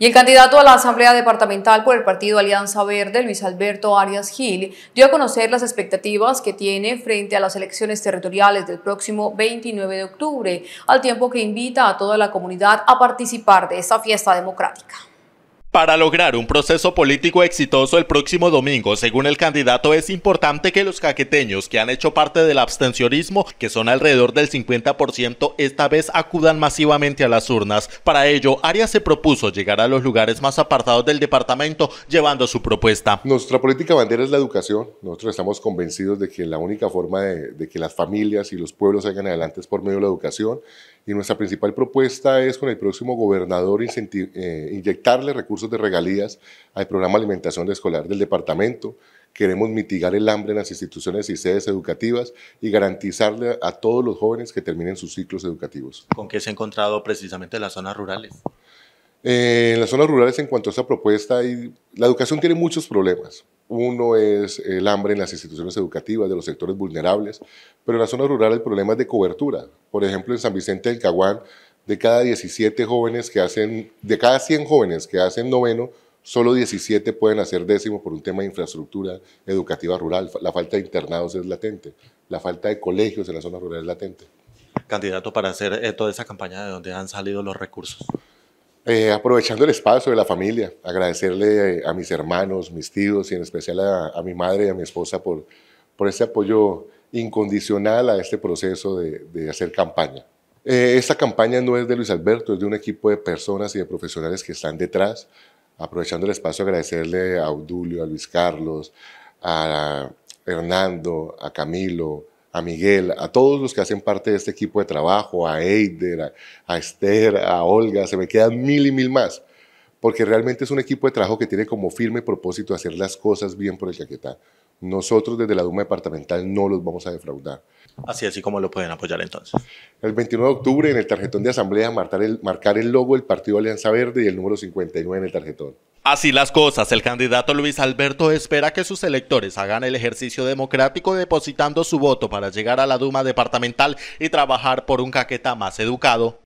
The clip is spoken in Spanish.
Y el candidato a la Asamblea Departamental por el Partido Alianza Verde, Luis Alberto Arias Gil, dio a conocer las expectativas que tiene frente a las elecciones territoriales del próximo 29 de octubre, al tiempo que invita a toda la comunidad a participar de esta fiesta democrática. Para lograr un proceso político exitoso el próximo domingo, según el candidato, es importante que los caqueteños que han hecho parte del abstencionismo, que son alrededor del 50%, esta vez acudan masivamente a las urnas. Para ello, Arias se propuso llegar a los lugares más apartados del departamento llevando su propuesta. Nuestra política bandera es la educación. Nosotros estamos convencidos de que la única forma de, que las familias y los pueblos salgan adelante es por medio de la educación. Y nuestra principal propuesta es con el próximo gobernador eh, inyectarle recursos de regalías al programa de alimentación escolar del departamento. Queremos mitigar el hambre en las instituciones y sedes educativas y garantizarle a todos los jóvenes que terminen sus ciclos educativos. ¿Con qué se ha encontrado precisamente en las zonas rurales? Eh, en las zonas rurales, en cuanto a esa propuesta, la educación tiene muchos problemas. Uno es el hambre en las instituciones educativas, de los sectores vulnerables, pero en las zonas rurales el problema de cobertura. Por ejemplo, en San Vicente del Caguán, de cada 17 jóvenes que hacen, de cada 100 jóvenes que hacen noveno, solo 17 pueden hacer décimo por un tema de infraestructura educativa rural. La falta de internados es latente, la falta de colegios en la zona rural es latente. Candidato para hacer eh, toda esa campaña de dónde han salido los recursos. Eh, aprovechando el espacio de la familia, agradecerle eh, a mis hermanos, mis tíos y en especial a, a mi madre y a mi esposa por, por este apoyo incondicional a este proceso de, de hacer campaña. Eh, esta campaña no es de Luis Alberto, es de un equipo de personas y de profesionales que están detrás. Aprovechando el espacio, agradecerle a Audulio, a Luis Carlos, a Hernando, a Camilo, a Miguel, a todos los que hacen parte de este equipo de trabajo, a Eider, a, Esther, a Olga, se me quedan mil y mil más, porque realmente es un equipo de trabajo que tiene como firme propósito hacer las cosas bien por el Chaquetá. Nosotros desde la Duma Departamental no los vamos a defraudar. Así es, ¿y lo pueden apoyar entonces? El 29 de octubre en el tarjetón de asamblea el, marcar el logo del Partido Alianza Verde y el número 59 en el tarjetón. Así las cosas, el candidato Luis Alberto espera que sus electores hagan el ejercicio democrático depositando su voto para llegar a la Duma Departamental y trabajar por un caqueta más educado.